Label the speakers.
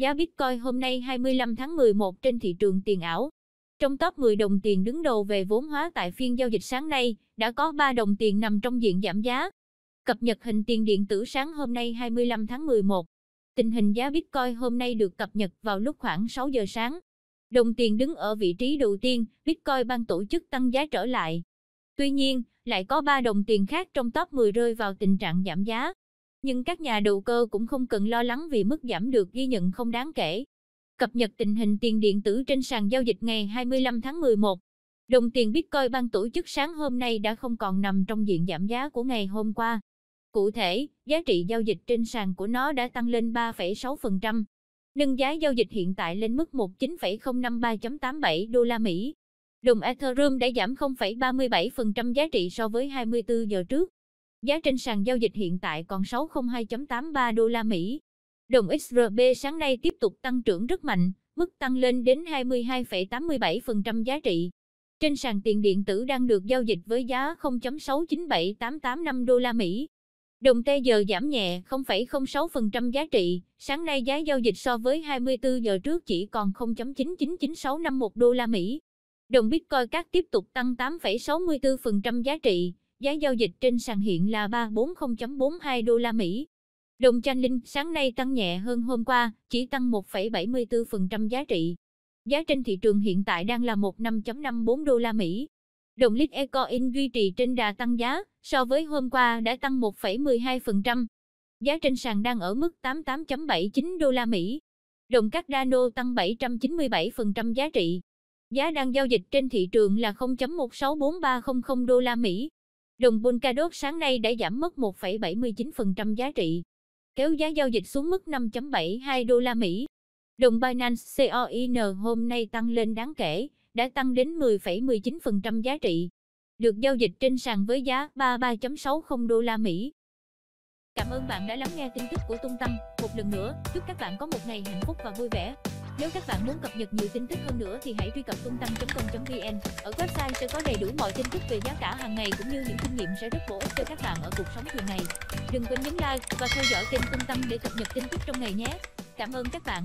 Speaker 1: Giá Bitcoin hôm nay 25 tháng 11 trên thị trường tiền ảo. Trong top 10 đồng tiền đứng đầu về vốn hóa tại phiên giao dịch sáng nay, đã có 3 đồng tiền nằm trong diện giảm giá. Cập nhật hình tiền điện tử sáng hôm nay 25 tháng 11. Tình hình giá Bitcoin hôm nay được cập nhật vào lúc khoảng 6 giờ sáng. Đồng tiền đứng ở vị trí đầu tiên, Bitcoin ban tổ chức tăng giá trở lại. Tuy nhiên, lại có 3 đồng tiền khác trong top 10 rơi vào tình trạng giảm giá. Nhưng các nhà đầu cơ cũng không cần lo lắng vì mức giảm được ghi nhận không đáng kể. Cập nhật tình hình tiền điện tử trên sàn giao dịch ngày 25 tháng 11. Đồng tiền Bitcoin ban tổ chức sáng hôm nay đã không còn nằm trong diện giảm giá của ngày hôm qua. Cụ thể, giá trị giao dịch trên sàn của nó đã tăng lên 3,6%, nâng giá giao dịch hiện tại lên mức 19,053.87 đô la Mỹ. Đồng Ethereum đã giảm 0,37% giá trị so với 24 giờ trước. Giá trên sàn giao dịch hiện tại còn 602.83 đô la Mỹ. Đồng XRB sáng nay tiếp tục tăng trưởng rất mạnh, mức tăng lên đến 22,87% giá trị. Trên sàn tiền điện tử đang được giao dịch với giá 0.697885 đô la Mỹ. Đồng tê giờ giảm nhẹ 0,06% giá trị, sáng nay giá giao dịch so với 24 giờ trước chỉ còn 0.999651 đô la Mỹ. Đồng Bitcoin các tiếp tục tăng 8,64% giá trị, giá giao dịch trên sàn hiện là 340.42 đô la Mỹ. Đồng chanh linh sáng nay tăng nhẹ hơn hôm qua, chỉ tăng 1,74% giá trị. Giá trên thị trường hiện tại đang là 1,554 đô la Mỹ. Đồng lít Ecoin duy trì trên đà tăng giá, so với hôm qua đã tăng 1,12%. Giá trên sàn đang ở mức 88.79 đô la Mỹ. Đồng các Dano tăng 797% giá trị. Giá đang giao dịch trên thị trường là 0.164300 đô la Mỹ. Đồng Polkadot sáng nay đã giảm mất 1,79% giá trị, kéo giá giao dịch xuống mức 5.72 đô la Mỹ. Đồng Binance COIN hôm nay tăng lên đáng kể, đã tăng đến 10,19% giá trị, được giao dịch trên sàn với giá 33.60 đô la Mỹ. Cảm ơn bạn đã lắng nghe tin tức của Tung Tăng. Một lần nữa, chúc các bạn có một ngày hạnh phúc và vui vẻ. Nếu các bạn muốn cập nhật nhiều tin tức hơn nữa thì hãy truy cập tung com.vn. Ở website sẽ có đầy đủ mọi tin tức về giá cả hàng ngày cũng như những kinh nghiệm sẽ rất bổ ích cho các bạn ở cuộc sống thường ngày. Đừng quên nhấn like và theo dõi kênh trung tâm để cập nhật tin tức trong ngày nhé. Cảm ơn các bạn.